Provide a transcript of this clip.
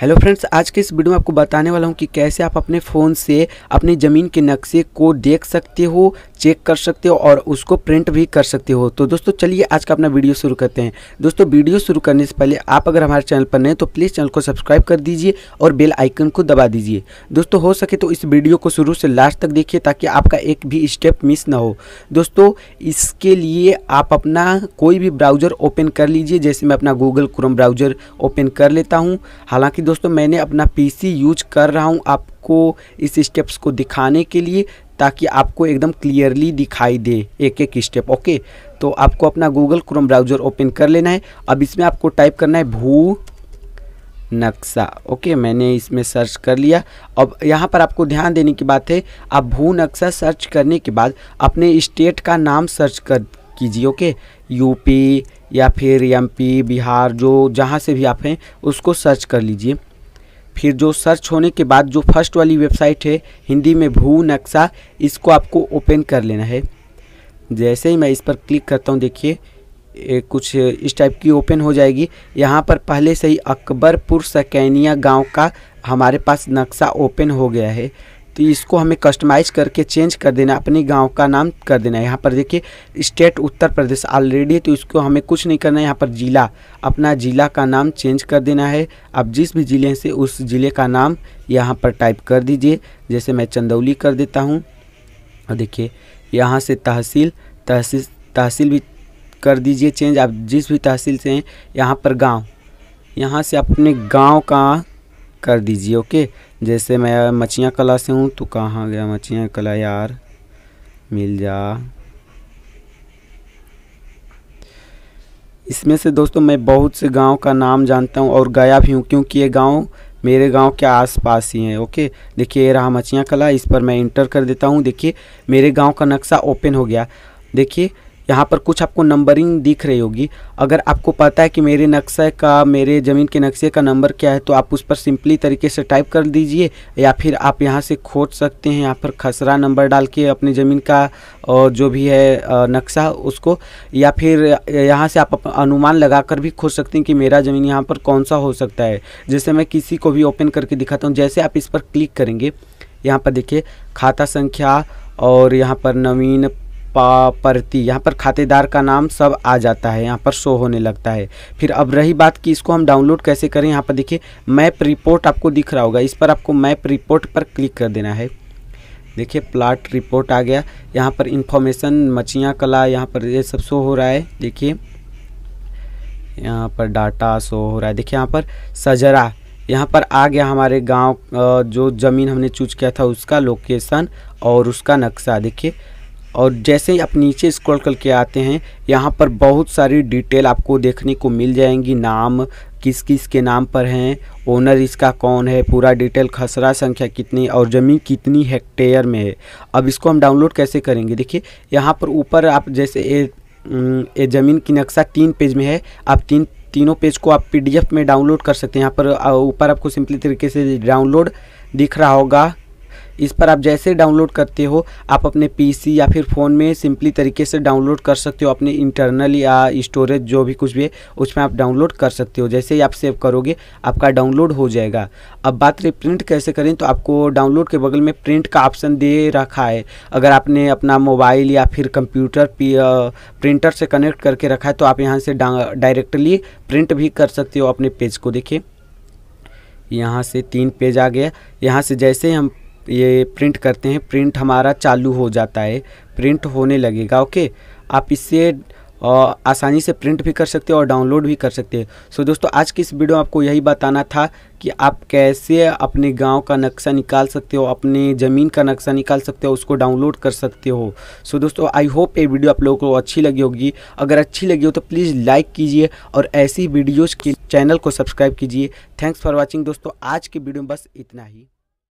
hello friends आज के इस वीडियो में आपको बताने वाला हूं कि कैसे आप अपने फ़ोन से अपनी ज़मीन के नक्शे को देख सकते हो चेक कर सकते हो और उसको प्रिंट भी कर सकते हो तो दोस्तों चलिए आज का अपना वीडियो शुरू करते हैं दोस्तों वीडियो शुरू करने से पहले आप अगर हमारे चैनल पर नए तो प्लीज़ चैनल को सब्सक्राइब कर दीजिए और बेल आइकन को दबा दीजिए दोस्तों हो सके तो इस वीडियो को शुरू से लास्ट तक देखिए ताकि आपका एक भी स्टेप मिस ना हो दोस्तों इसके लिए आप अपना कोई भी ब्राउज़र ओपन कर लीजिए जैसे मैं अपना गूगल क्रोम ब्राउज़र ओपन कर लेता हूँ हालाँकि दोस्तों मैंने अपना पी यूज कर रहा हूँ आपको इस स्टेप्स को दिखाने के लिए ताकि आपको एकदम क्लियरली दिखाई दे एक एक स्टेप ओके तो आपको अपना गूगल क्रोम ब्राउज़र ओपन कर लेना है अब इसमें आपको टाइप करना है भू नक्शा ओके मैंने इसमें सर्च कर लिया अब यहाँ पर आपको ध्यान देने की बात है आप भू नक्शा सर्च करने के बाद अपने स्टेट का नाम सर्च कर कीजिए ओके यूपी या फिर एमपी बिहार जो जहाँ से भी आप हैं उसको सर्च कर लीजिए फिर जो सर्च होने के बाद जो फर्स्ट वाली वेबसाइट है हिंदी में भू नक्शा इसको आपको ओपन कर लेना है जैसे ही मैं इस पर क्लिक करता हूँ देखिए कुछ इस टाइप की ओपन हो जाएगी यहाँ पर पहले से ही अकबरपुर सकैनिया गांव का हमारे पास नक्शा ओपन हो गया है तो इसको हमें कस्टमाइज़ करके चेंज कर देना अपने गांव का नाम कर देना है यहाँ पर देखिए स्टेट उत्तर प्रदेश ऑलरेडी तो इसको हमें कुछ नहीं करना है यहाँ पर ज़िला अपना ज़िला का नाम चेंज कर देना है आप जिस भी ज़िले से उस ज़िले का नाम यहाँ पर टाइप कर दीजिए जैसे मैं चंदौली कर देता हूँ और देखिए यहाँ से तहसील तहसील तहसील भी कर दीजिए चेंज आप जिस भी तहसील से हैं यहाँ पर गांव यहाँ से अपने गांव का कर दीजिए ओके जैसे मैं मछियाँ कला से हूँ तो कहाँ गया मछियाँ कला यार मिल जा इसमें से दोस्तों मैं बहुत से गांव का नाम जानता हूँ और गया भी हूँ क्योंकि ये गांव मेरे गांव के आसपास ही हैं ओके देखिए ये रहा मछियाँ कला इस पर मैं इंटर कर देता हूँ देखिए मेरे गांव का नक्शा ओपन हो गया देखिए यहाँ पर कुछ आपको नंबरिंग दिख रही होगी अगर आपको पता है कि मेरे नक्शे का मेरे ज़मीन के नक्शे का नंबर क्या है तो आप उस पर सिंपली तरीके से टाइप कर दीजिए या फिर आप यहाँ से खोज सकते हैं यहाँ पर खसरा नंबर डाल के अपनी ज़मीन का जो भी है नक्शा उसको या फिर यहाँ से आप अनुमान लगाकर भी खोज सकते हैं कि मेरा ज़मीन यहाँ पर कौन सा हो सकता है जैसे मैं किसी को भी ओपन करके दिखाता हूँ जैसे आप इस पर क्लिक करेंगे यहाँ पर देखिए खाता संख्या और यहाँ पर नवीन प्रति यहाँ पर खातेदार का नाम सब आ जाता है यहाँ पर शो होने लगता है फिर अब रही बात कि इसको हम डाउनलोड कैसे करें यहाँ पर देखिए मैप रिपोर्ट आपको दिख रहा होगा इस पर आपको मैप रिपोर्ट पर क्लिक कर देना है देखिए प्लाट रिपोर्ट आ गया यहाँ पर इंफॉर्मेशन मछियाँ कला यहाँ पर ये सब शो हो रहा है देखिए यहाँ पर डाटा शो हो रहा है देखिए यहाँ पर सजरा यहाँ पर आ गया हमारे गांव जो ज़मीन हमने चूज किया था उसका लोकेशन और उसका नक्शा देखिए और जैसे ही आप नीचे स्क्रॉल करके आते हैं यहाँ पर बहुत सारी डिटेल आपको देखने को मिल जाएंगी नाम किस किस के नाम पर हैं ओनर इसका कौन है पूरा डिटेल खसरा संख्या कितनी और ज़मीन कितनी हेक्टेयर में है अब इसको हम डाउनलोड कैसे करेंगे देखिए यहाँ पर ऊपर आप जैसे ए ज़मीन की नक्शा तीन पेज में है आप तीन तीनों पेज को आप पीडीएफ में डाउनलोड कर सकते हैं यहाँ पर ऊपर आपको सिंपली तरीके से डाउनलोड दिख रहा होगा इस पर आप जैसे डाउनलोड करते हो आप अपने पीसी या फिर फ़ोन में सिंपली तरीके से डाउनलोड कर सकते हो अपने इंटरनल या स्टोरेज जो भी कुछ भी है उसमें आप डाउनलोड कर सकते हो जैसे ही आप सेव करोगे आपका डाउनलोड हो जाएगा अब बात रही प्रिंट कैसे करें तो आपको डाउनलोड के बगल में प्रिंट का ऑप्शन दे रखा है अगर आपने अपना मोबाइल या फिर कंप्यूटर प्रिंटर से कनेक्ट करके रखा है तो आप यहाँ से डायरेक्टली प्रिंट भी कर सकते हो अपने पेज को देखिए यहाँ से तीन पेज आ गया यहाँ से जैसे हम ये प्रिंट करते हैं प्रिंट हमारा चालू हो जाता है प्रिंट होने लगेगा ओके आप इससे और आसानी से प्रिंट भी कर सकते हो और डाउनलोड भी कर सकते हो सो दोस्तों आज की इस वीडियो में आपको यही बताना था कि आप कैसे अपने गांव का नक्शा निकाल सकते हो अपने ज़मीन का नक्शा निकाल सकते हो उसको डाउनलोड कर सकते हो सो दोस्तों आई होप ये वीडियो आप लोगों को अच्छी लगी होगी अगर अच्छी लगी हो तो प्लीज़ लाइक कीजिए और ऐसी वीडियोज़ के चैनल को सब्सक्राइब कीजिए थैंक्स फॉर वॉचिंग दोस्तों आज की वीडियो में बस इतना ही